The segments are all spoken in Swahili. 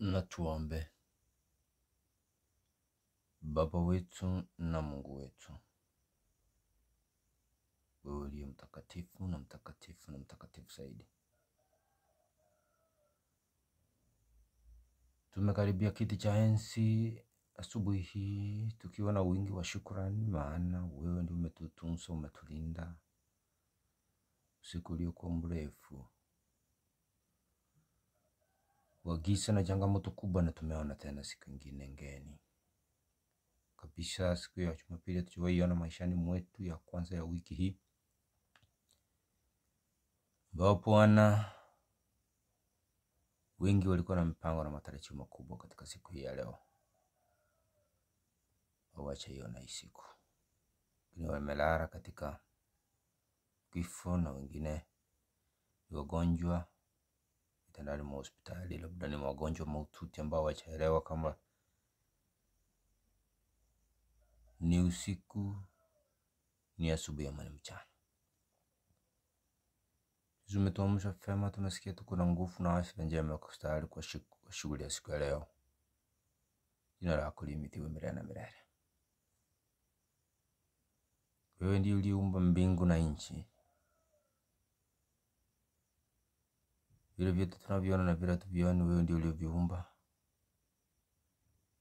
na tuombe. Baba wetu na Mungu wetu, wewe uliye mtakatifu na mtakatifu na mtakatifu zaidi, tumekaribia kiti cha enzi asubuhi hii tukiwa na wingi wa shukrani, maana wewe ndio umetutunza, umetulinda usiku uliokuwa mrefu Wagisa na changamoto kubwa, na tumeona tena siku ingine ngeni kabisa, siku ya Jumapili tuliyoiona maishani mwetu, ya kwanza ya wiki hii, ambapo Bwana wengi walikuwa na mpango na matarajio makubwa katika siku hii ya leo. Wawacha hiyo na siku, wengine wamelala katika kifo na wengine wagonjwa vitandani mwa hospitali, labda ni wagonjwa mahututi ambao wachaelewa kama ni usiku, ni asubuhi ama ni mchana. Zimetuamsha fema, tumesikia tuko na nguvu na afya njema, kustahili kwa shughuli ya siku ya leo. Jina lako lihimidiwe milele na milele. Wewe ndiye uliumba mbingu na nchi Vile vyote tunavyoona na vile hatuvioni, wewe ndio ulivyoumba.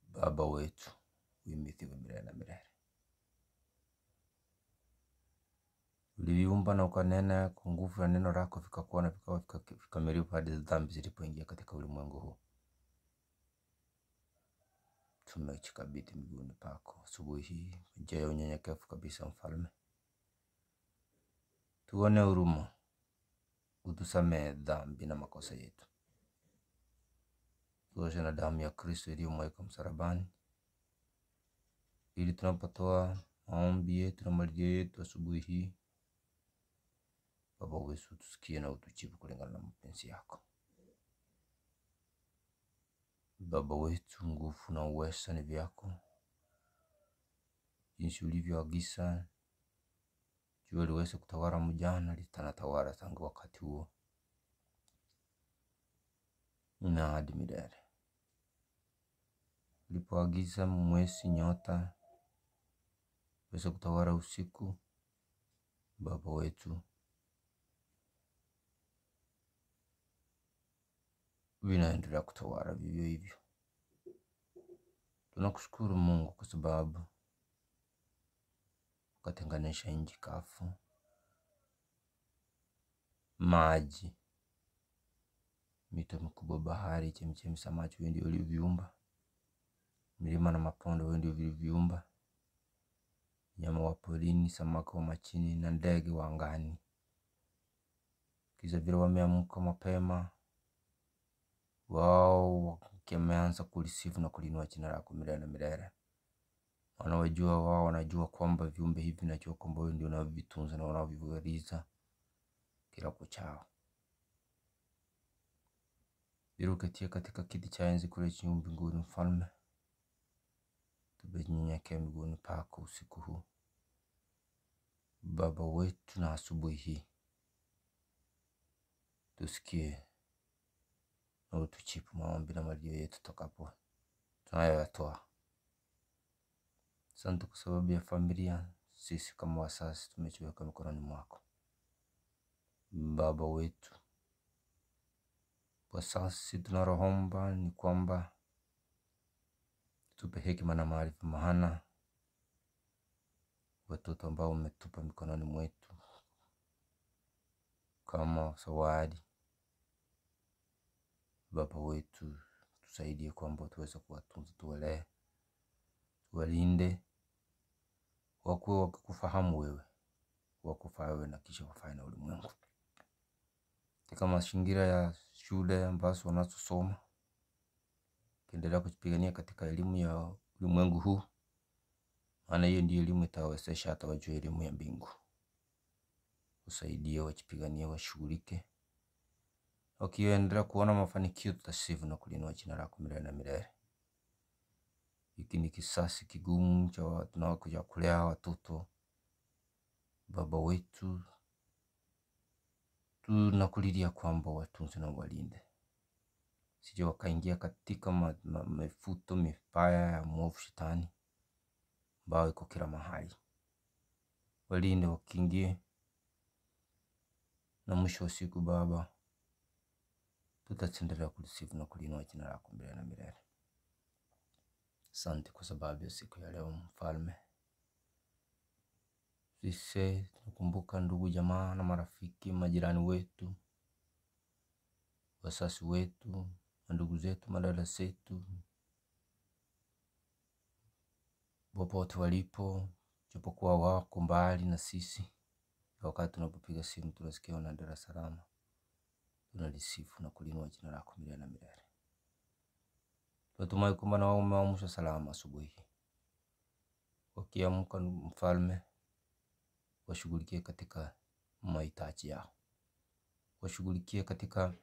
Baba wetu uimithiwe milele na milele. Uliviumba na ukanena kwa nguvu ya neno lako, vikakuwa na vikawa vikamilifu hadi dhambi zilipoingia katika ulimwengu huu. Tumejikabidhi miguuni pako asubuhi hii kwa njia ya unyenyekevu kabisa, Mfalme, tuone huruma hutusamehe dhambi na makosa yetu, tuoshe na damu ya Kristo iliyomwagika msalabani, ili tunapotoa maombi yetu na malilio yetu asubuhi hii, Baba wetu utusikie na utujibu kulingana na mapenzi yako. Baba wetu, nguvu na uweza ni vyako, jinsi ulivyoagiza jua liweze kutawala mjana, litanatawala tangu wakati huo na hadi milele. Lipoagiza mwezi nyota weze kutawala usiku, Baba wetu vinaendelea kutawala vivyo hivyo. Tunakushukuru Mungu kwa sababu ukatenganisha nchi kavu, maji, mito mikubwa, bahari, chemchemi, samaki, wewe ndio ulioviumba, milima na mapondo, wewe ndio vilivyoumba, nyama wa porini, samaki wa machini na ndege wa angani. kisa vile wameamka mapema, wao wakimeanza kulisifu na kulinua jina lako milele na milele wanaojua wao wanajua kwamba viumbe hivi najua kwamba wewe ndio unavitunza na unavivuliza kila kuchao. Biruketia katika kiti cha enzi kule chini mbinguni, Mfalme, tumenyenyekea miguuni pako usiku huu Baba wetu, na asubuhi hii tusikie na utuchipu maombi na malio yetu tokapo tunayoyatoa Asante kwa sababu ya familia, sisi kama wasasi tumejiweka mikononi mwako. Baba wetu, wasasi tunaroomba ni kwamba tupe hekima na maarifa, maana watoto ambao umetupa mikononi mwetu kama zawadi. Baba wetu, tusaidie kwamba tuweze kuwatunza, tuwalee, tuwalinde wakuwe wakikufahamu wewe, wakufaa wewe na kisha wafae na ulimwengu. Katika mazingira ya shule ambazo wanazosoma, ukiendelea kujipigania katika elimu ya ulimwengu huu, maana hiyo ndio elimu itawawezesha hata wajue elimu ya mbingu. Usaidie, wajipigania, washughulike wakiendelea kuona mafanikio tutasifu na kulinua jina lako milele na milele. Hiki ni kisasi kigumu cha tunaokuja kulea watoto. Baba wetu, tunakulilia kwamba watunze na walinde, sije wakaingia katika mafuto mibaya ya mwovu Shetani ambao iko kila mahali. Walinde wakiingie, na mwisho wa siku Baba, tutaendelea kulisifu na kulinua jina lako milele na milele. Asante kwa sababu ya siku ya leo mfalme. Sisi tunakumbuka ndugu jamaa na marafiki, majirani wetu, wasasi wetu, ndugu zetu, madada zetu, popote walipo, japokuwa wako mbali na sisi. Wakati tunapopiga simu tunasikia na darasa salama, tunalisifu na kulinua jina lako milele na milele. Natumai kwamba na wao umeamshwa salama asubuhi hii. Wakiamka, Mfalme, washughulikie katika mahitaji yao, washughulikie katika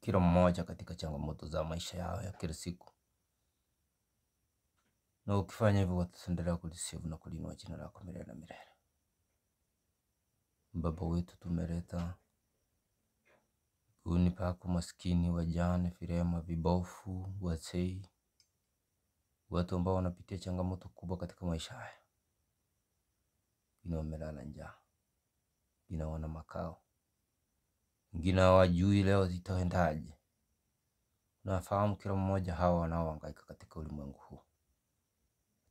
kila mmoja katika changamoto za maisha yao ya kila siku, na ukifanya hivyo wataendelea kulisifu na kulinua jina lako milele na milele. Baba wetu tumeleta Hunipako maskini, wajane, firema vibofu, wazee. Watu ambao wanapitia changamoto kubwa katika maisha haya. Wengine wamelala njaa, wengine hawana makao, wengine hawajui leo zitaendaje. Nafahamu kila mmoja hawa wanaohangaika katika ulimwengu huu.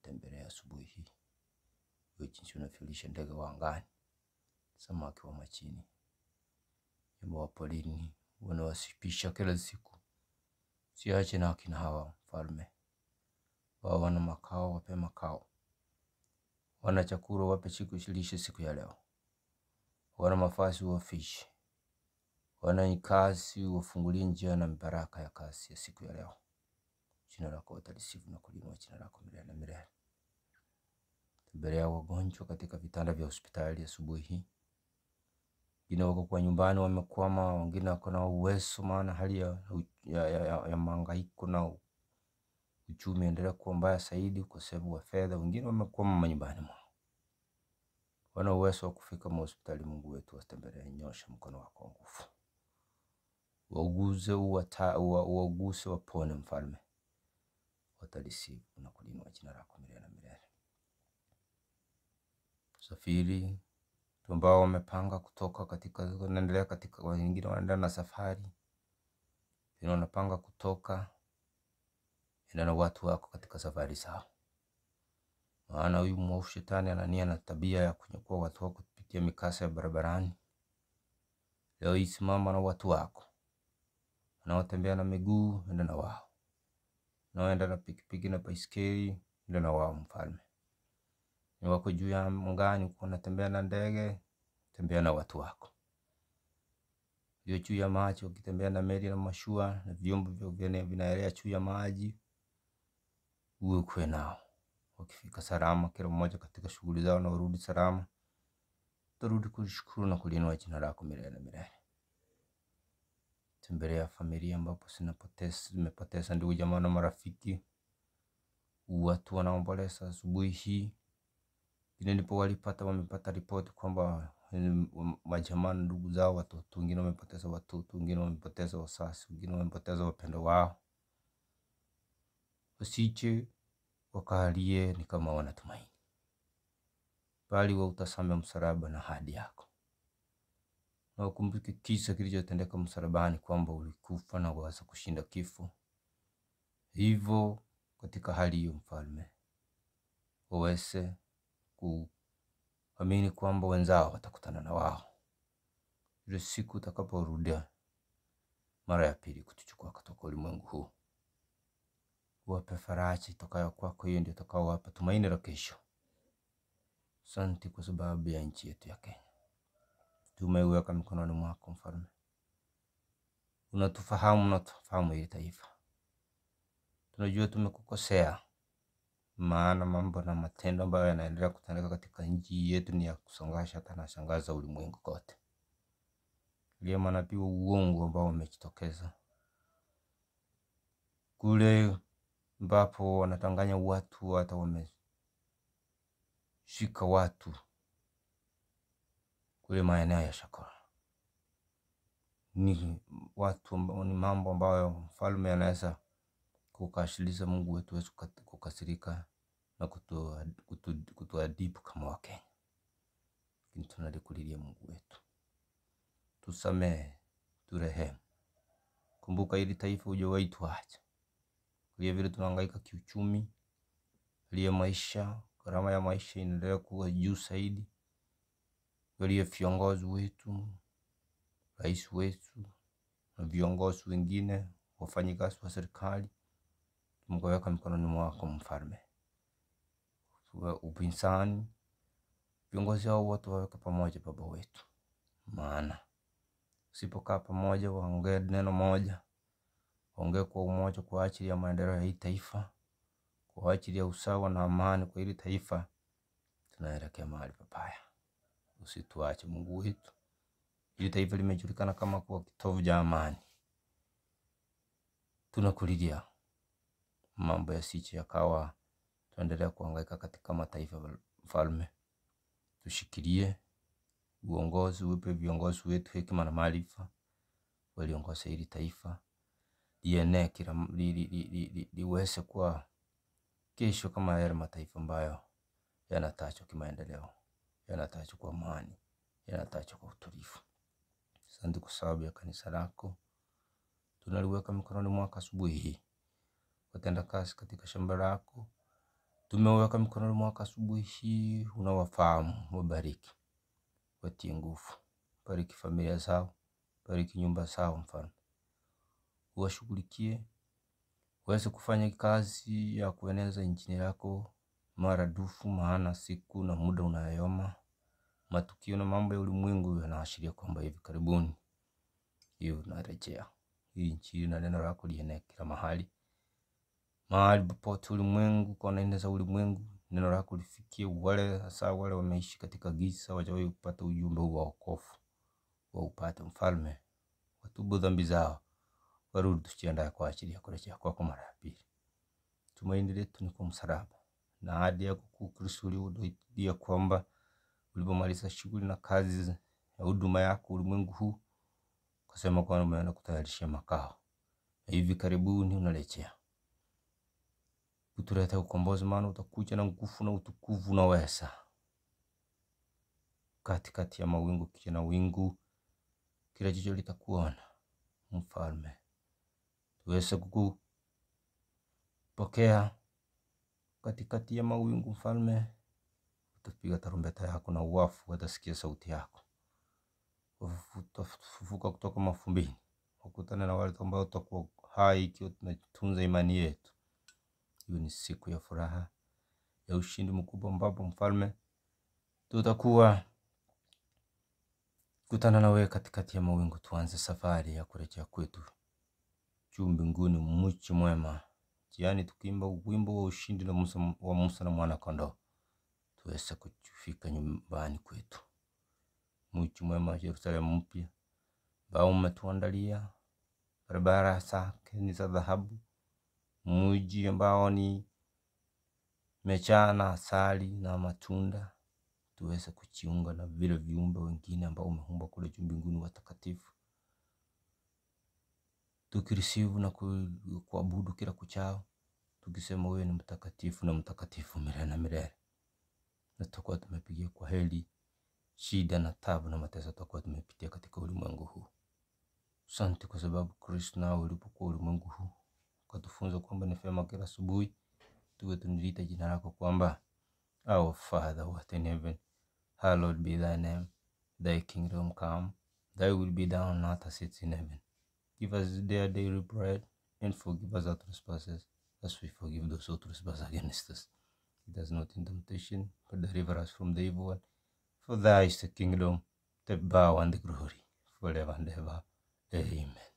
Tembelea asubuhi hii uwe jinsi unavyolisha ndege wa angani, samaki wa majini, nyumbu wa porini, wanawasipisha kila siku. siache na akina hawa mfalme, wao wana makao, wape makao, wana chakula, wape siku lishe siku ya leo, wana mafasi, wafishi, wana kazi, wafungulie njia na baraka ya kazi ya siku ya leo. Jina lako utalisifu na kulinua jina lako milele na milele. Tembelea wagonjwa katika vitanda vya hospitali asubuhi hii wengine wako kwa nyumbani wamekwama, wengine wako na uwezo, maana hali ya, ya, ya, ya, ya mahangaiko na uchumi endelea kuwa mbaya zaidi, sababu wa fedha, wengine wamekwama manyumbani mwao wana uwezo wa kufika mahospitali. Mungu wetu watembelee, nyosha mkono wako wa nguvu, wauguze, wauguze, wapone Mfalme, watalisifu na kulinua jina lako milele na milele. Safiri ambao wamepanga kutoka katika wanaendelea katika wengine wanaendelea na safari, wengine wanapanga kutoka, enda na watu wako katika safari zao, maana huyu mwovu shetani anania na tabia ya kunyakua watu wako kupitia mikasa ya barabarani. Leo hii simama na watu wako wanaotembea na miguu, enda na wao, naoenda na pikipiki na baiskeli, enda na wao mfalme ni wako juu ya mngani, uko unatembea na ndege, tembea na watu wako hiyo juu ya maji. Ukitembea na meli na mashua na vyombo vinaelea juu ya maji, uwe kwe nao wakifika salama, kila mmoja katika shughuli zao, na urudi salama, tarudi kushukuru na kuliinua jina lako milele na milele. Tembelea familia ambapo zimepoteza ndugu, jamaa na marafiki, watu wanaomboleza asubuhi hii ile ndipo walipata wamepata ripoti kwamba majamaa ndugu zao watoto wengine wamepoteza watoto, wengine wamepoteza wasasi, wengine wamepoteza wapendo wao. Usije wakahalie ni kama wanatumaini, bali wa msalaba na hadi yako, na ukumbuke kisa kilichotendeka msalabani, kwamba ulikufa na waweza kushinda kifo. Hivyo katika hali hiyo, mfalme, waweze kuamini kwamba wenzao watakutana na wao ile siku utakaporudia mara ya pili kutuchukua kutoka ulimwengu huu. Wape faraja itakayo kwako, hiyo ndio utakaowapa tumaini la kesho. Asante kwa sababu ya nchi yetu ya Kenya, tumeiweka mikononi mwako Mfalme. Unatufahamu, unatufahamu hili taifa. Tunajua tumekukosea, maana mambo na matendo ambayo yanaendelea kutendeka katika nchi yetu ni ya kusongasha hata na shangaza ulimwengu kote. Ndiyo manabii wa uongo ambao wamejitokeza kule ambapo wanatanganya watu, hata wameshika watu kule maeneo ya Shakora. Ni watu ni mambo ambayo mfalme anaweza kukashiliza Mungu wetu hawezi kukasirika na kutuadibu kama Wakenya, lakini tunalikulilia Mungu wetu, tusamehe, turehemu. Kumbuka ili taifa hujawahi tuacha, kulia vile tunahangaika kiuchumi, aliye maisha, gharama ya maisha inaendelea kuwa juu zaidi, waliye viongozi wetu, rais wetu na viongozi wengine, wafanyikazi wa serikali kumeweka mikononi mwako mfalme. Upinzani, viongozi hao wote waweka pamoja, baba wetu, maana usipokaa pamoja, waongee neno moja, waongee kwa umoja, kwa ajili ya maendeleo ya hii taifa, kwa ajili ya usawa na amani kwa hili taifa, tunaelekea mahali pabaya. Usituache Mungu wetu, hili taifa limejulikana kama kuwa kitovu cha amani, tunakulilia mambo ya yasije yakawa tuendelea kuhangaika katika mataifa falme. Tushikilie uongozi, upe viongozi wetu hekima na maarifa, waliongoza hili taifa lienee kila li, li, li, li, li, liweze kuwa kesho kama yale mataifa ambayo yanatajwa kimaendeleo, yanatajwa kwa amani, yanatajwa kwa utulivu. Asante kwa sababu ya kanisa lako tunaliweka mikononi mwako asubuhi hii watenda kazi katika shamba lako. Tumeweka mikononi mwako asubuhi hii, unawafahamu. Wabariki, watie nguvu, bariki familia zao, bariki nyumba zao, mfano uwashughulikie, uweze kufanya kazi ya kueneza injili yako maradufu, maana siku na muda unayoyoma. Matukio na mambo ya ulimwengu yanaashiria kwamba hivi karibuni hiyo unarejea. Hii injili na neno lako lienee kila mahali mahali popote ulimwengu, kwa naenda za ulimwengu, neno lako lifikie wale, hasa wale wameishi katika giza, wajawahi kupata ujumbe wa wokovu wa upate Mfalme, watubu dhambi zao, warudi, tujiandae kwa ajili ya kurejea kwako mara ya pili. Tumaini letu ni kwa msalaba na ahadi yako kuu, Kristo, uliotuahidia kwamba ulipomaliza shughuli na kazi ya huduma yako ulimwengu huu, kasema kwamba umeenda kutayarisha makao, na hivi karibuni unarejea kutuleta ukombozi, maana utakuja na nguvu na utukufu na kati katikati ya mawingu, kija na wingu, kila jicho litakuona Mfalme, tuweze kukupokea katikati ya mawingu. Mfalme, utapiga tarumbeta yako na uwafu watasikia sauti yako, utafufuka kutoka mafumbini, ukutane na wale ambao tutakuwa hai ikiwa tunatunza imani yetu hiyo ni siku ya furaha ya ushindi mkubwa, ambapo mfalme tutakuwa kutana na wewe katikati ya mawingu. Tuanze safari ya kurejea kwetu juu mbinguni, mwichi mwema. Jiani tukiimba wimbo wa ushindi na Musa, wa Musa na mwana kondoo, tuweze kufika nyumbani kwetu. Mwichi mwema, Yerusalemu mpya ambao umetuandalia barabara zake ni za dhahabu muji ambao ni mejaa na asali na matunda tuweze kujiunga na vile viumbe wengine ambao umeumba kule juu mbinguni watakatifu tukirisivu na kuabudu kila kuchao tukisema wewe ni mtakatifu na mtakatifu milele na milele na tutakuwa tumepigia kwa heli shida na tabu na mateso tutakuwa tumepitia katika ulimwengu huu asante kwa sababu kristo nao ulipokuwa ulimwengu huu ukatufunza kwamba ni vyema kila asubuhi tuwe tunaliita jina lako kwamba our father who art in heaven hallowed be thy name thy kingdom come thy will be done on earth as it is in heaven give us our daily bread and forgive us our trespasses as we forgive those who trespass against us lead us not in temptation but deliver us from the evil one for thy is the kingdom the power and the glory forever and ever amen